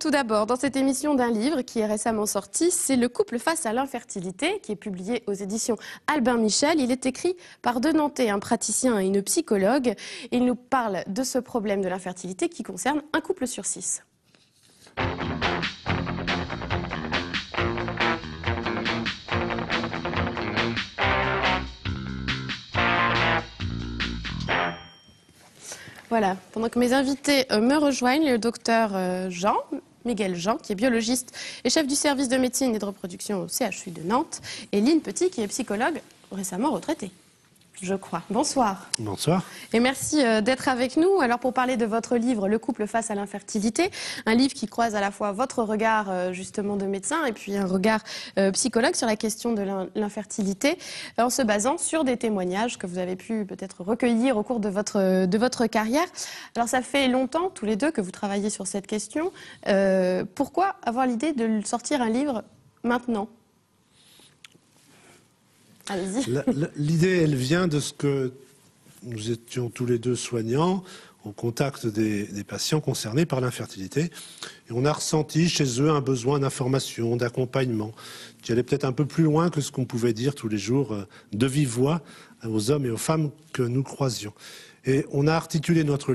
Tout d'abord, dans cette émission d'un livre qui est récemment sorti, c'est Le couple face à l'infertilité, qui est publié aux éditions Albin Michel. Il est écrit par De Nantais, un praticien et une psychologue. Il nous parle de ce problème de l'infertilité qui concerne un couple sur six. Voilà, pendant que mes invités euh, me rejoignent, le docteur euh, Jean, Miguel Jean, qui est biologiste et chef du service de médecine et de reproduction au CHU de Nantes, et Lynne Petit, qui est psychologue récemment retraitée je crois. Bonsoir. Bonsoir. Et merci euh, d'être avec nous. Alors pour parler de votre livre Le couple face à l'infertilité, un livre qui croise à la fois votre regard euh, justement de médecin et puis un regard euh, psychologue sur la question de l'infertilité en se basant sur des témoignages que vous avez pu peut-être recueillir au cours de votre, de votre carrière. Alors ça fait longtemps tous les deux que vous travaillez sur cette question. pourquoi avoir l'idée de sortir un livre maintenant L'idée, elle vient de ce que nous étions tous les deux soignants au contact des, patients concernés par l'infertilité. Et on a ressenti chez eux un besoin d'information, d'accompagnement, qui allait peut-être un peu plus loin que ce qu'on pouvait dire tous les jours euh, de vive voix aux hommes et aux femmes que nous croisions. Et on a articulé notre